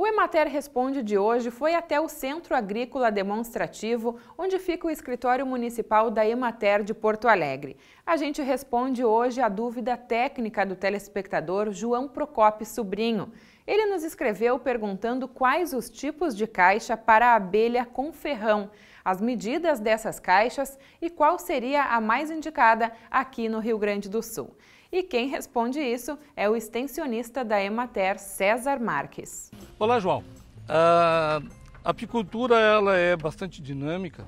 O Emater Responde de hoje foi até o Centro Agrícola Demonstrativo, onde fica o escritório municipal da Emater de Porto Alegre. A gente responde hoje a dúvida técnica do telespectador João Procopio Sobrinho. Ele nos escreveu perguntando quais os tipos de caixa para a abelha com ferrão, as medidas dessas caixas e qual seria a mais indicada aqui no Rio Grande do Sul. E quem responde isso é o extensionista da Emater, César Marques. Olá, João. Ah, a apicultura ela é bastante dinâmica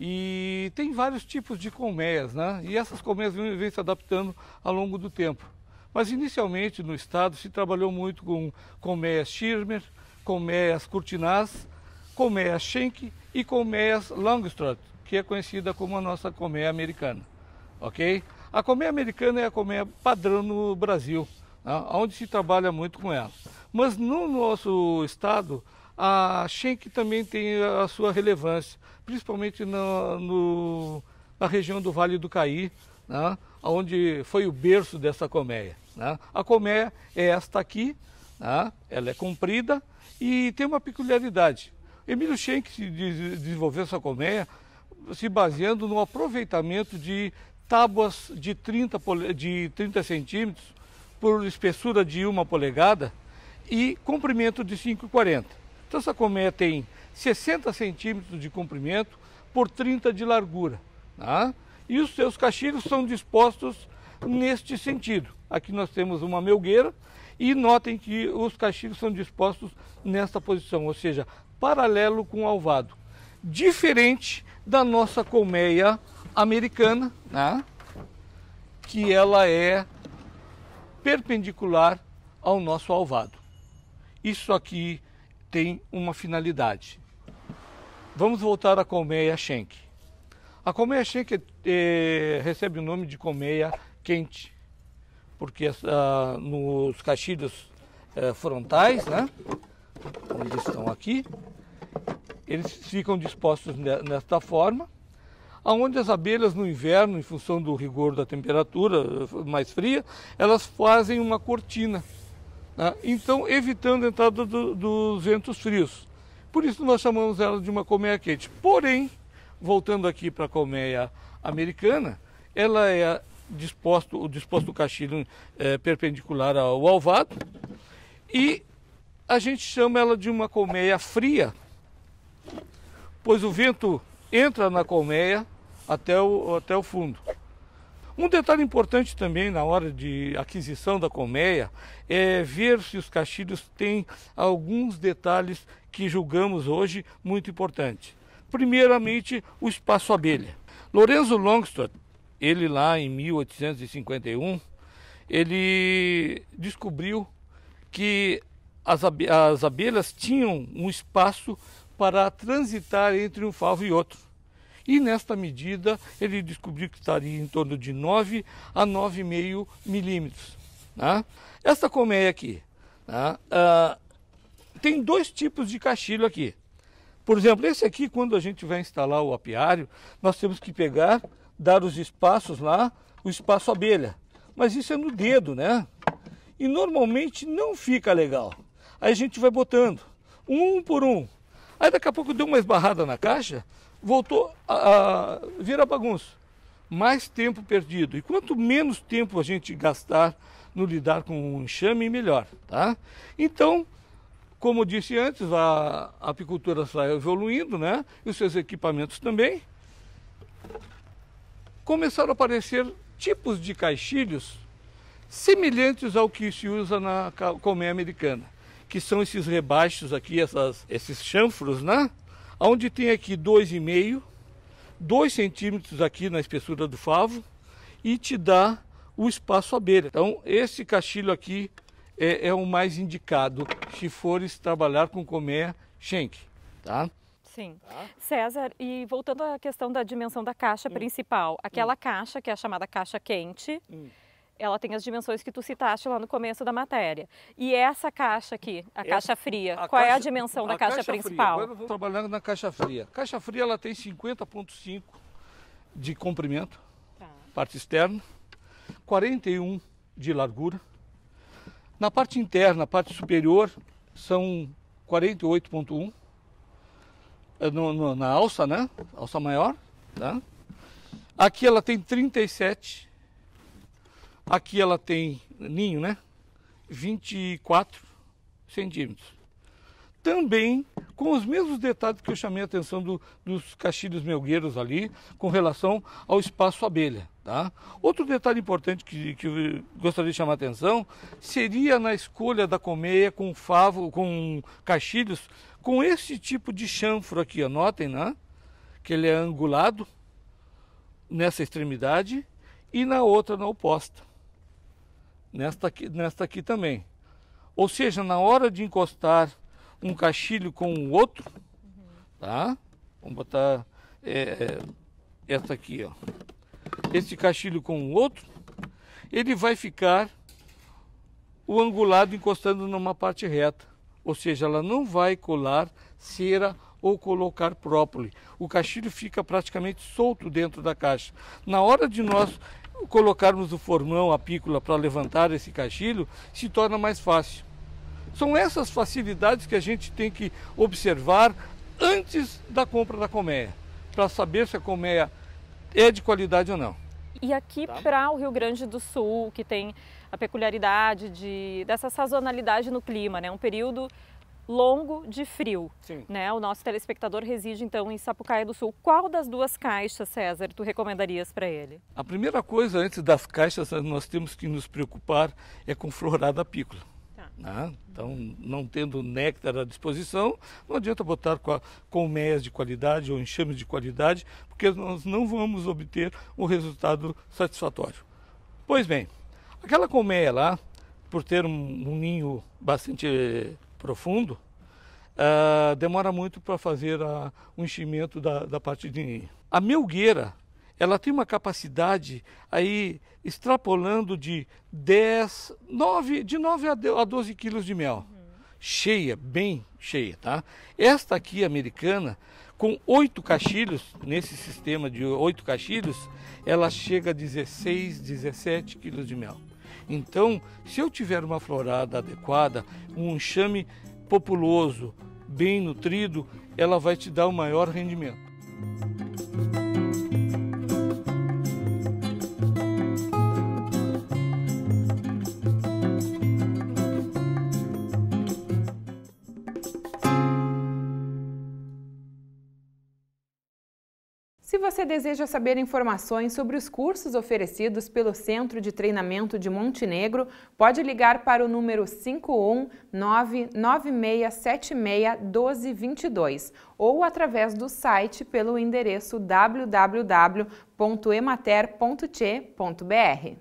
e tem vários tipos de colmeias, né? E essas colmeias vêm se adaptando ao longo do tempo. Mas inicialmente no estado se trabalhou muito com colmeias Schirmer, colmeias Curtinaz, colmeias Schenck e colmeias langstroth, que é conhecida como a nossa colmeia americana, ok? A colmeia americana é a colmeia padrão no Brasil, né, onde se trabalha muito com ela. Mas no nosso estado, a Schenck também tem a sua relevância, principalmente na, no, na região do Vale do Caí, né, onde foi o berço dessa colmeia. Né. A colmeia é esta aqui, né, ela é comprida e tem uma peculiaridade. Emílio Schenck desenvolveu essa colmeia se baseando no aproveitamento de tábuas de 30, de 30 centímetros por espessura de uma polegada e comprimento de 5,40. Então essa colmeia tem 60 centímetros de comprimento por 30 de largura. Tá? E os seus cachilhos são dispostos neste sentido. Aqui nós temos uma melgueira e notem que os cachilhos são dispostos nesta posição, ou seja, paralelo com o alvado. Diferente da nossa colmeia americana, né? que ela é perpendicular ao nosso alvado. Isso aqui tem uma finalidade. Vamos voltar à colmeia Schenck. A colmeia Schenck eh, eh, recebe o nome de colmeia quente, porque ah, nos cachilhos eh, frontais, né, onde estão aqui, eles ficam dispostos nesta forma onde as abelhas no inverno, em função do rigor da temperatura eh, mais fria, elas fazem uma cortina, né? então evitando a entrada do, dos ventos frios. Por isso nós chamamos ela de uma colmeia quente. Porém, voltando aqui para a colmeia americana, ela é disposto, o disposto caxilho é, eh, perpendicular ao alvado e a gente chama ela de uma colmeia fria, pois o vento entra na colmeia até o, até o fundo. Um detalhe importante também na hora de aquisição da colmeia é ver se os castilhos têm alguns detalhes que julgamos hoje muito importantes. Primeiramente, o espaço abelha. Lorenzo Longstad, ele lá em 1851, ele descobriu que as, abelhas tinham um espaço para transitar entre um favo e outro. E nesta medida ele descobriu que estaria em torno de 9 a 9,5 milímetros. Né? Esta colmeia aqui né? Ah, tem dois tipos de caixilho aqui. Por exemplo, esse aqui, quando a gente vai instalar o apiário, nós temos que pegar, dar os espaços lá, o espaço abelha. Mas isso é no dedo, né? E normalmente não fica legal. Aí a gente vai botando, um por um. Aí daqui a pouco deu uma esbarrada na caixa, voltou a, a virar bagunça. Mais tempo perdido. E quanto menos tempo a gente gastar no lidar com o enxame, melhor. Tá? Então, como disse antes, a apicultura sai evoluindo, né? E os seus equipamentos também. Começaram a aparecer tipos de caixilhos semelhantes ao que se usa na colmeia americana que são esses rebaixos aqui, essas, esses chanfros, né? Onde tem aqui 2,5, 2 centímetros aqui na espessura do favo e te dá o espaço à beira. Então esse cachilho aqui é, é o mais indicado se fores trabalhar com colmeia shank, tá? Sim. Tá. César, e voltando à questão da dimensão da caixa hum. principal, aquela hum. caixa que é chamada caixa quente, hum ela tem as dimensões que tu citaste lá no começo da matéria. E essa caixa aqui, a essa, caixa fria, a qual caixa, é a dimensão a da caixa, caixa principal? Fria. Agora eu trabalhando na caixa fria. Caixa fria ela tem 50.5 de comprimento, tá. parte externa, 41 de largura. Na parte interna, a parte superior, são 48.1 eh, na alça, né? Alça maior, tá? Aqui ela tem 37 Aqui ela tem ninho, né? 24 centímetros. Também com os mesmos detalhes que eu chamei a atenção do, dos cachilhos melgueiros ali, com relação ao espaço abelha. Tá? Outro detalhe importante que, que eu gostaria de chamar a atenção seria na escolha da colmeia com favo, com cachilhos com esse tipo de chanfro aqui, anotem, né? que ele é angulado nessa extremidade e na outra na oposta nesta aqui, nesta aqui também. Ou seja, na hora de encostar um caixilho com o outro, tá? Vamos botar é, é essa aqui, ó. Esse caixilho com o outro, ele vai ficar o angulado encostando numa parte reta. Ou seja, ela não vai colar cera ou colocar própoli O caixilho fica praticamente solto dentro da caixa. Na hora de nós colocarmos o formão, a pícola para levantar esse caixilho, se torna mais fácil. São essas facilidades que a gente tem que observar antes da compra da colmeia, para saber se a colmeia é de qualidade ou não. E aqui tá. para o Rio Grande do Sul, que tem a peculiaridade de, dessa sazonalidade no clima, né? Um período longo de frio. Sim. Né? O nosso telespectador reside então em Sapucaia do Sul. Qual das duas caixas, César, tu recomendarias para ele? A primeira coisa antes das caixas nós temos que nos preocupar é com florada apícola. Tá. Né? Então, não tendo néctar à disposição, não adianta botar colmeias de qualidade ou enxames de qualidade, porque nós não vamos obter um resultado satisfatório. Pois bem, aquela colmeia lá, por ter um, um ninho bastante profundo, uh, demora muito para fazer o ah, enchimento da, da parte de ninho. A melgueira, ela tem uma capacidade aí extrapolando de 10, 9, de 9 a 12 quilos de mel. Cheia, bem cheia, tá? Esta aqui, americana, com oito caixilhos, nesse sistema de oito caixilhos, ela chega a 16, 17 quilos de mel. Então, se eu tiver uma florada adequada, um enxame populoso, bem nutrido, ela vai te dar o um maior rendimento. você deseja saber informações sobre os cursos oferecidos pelo Centro de Treinamento de Montenegro, pode ligar para o número 51996761222 ou através do site pelo endereço www.emater.te.br.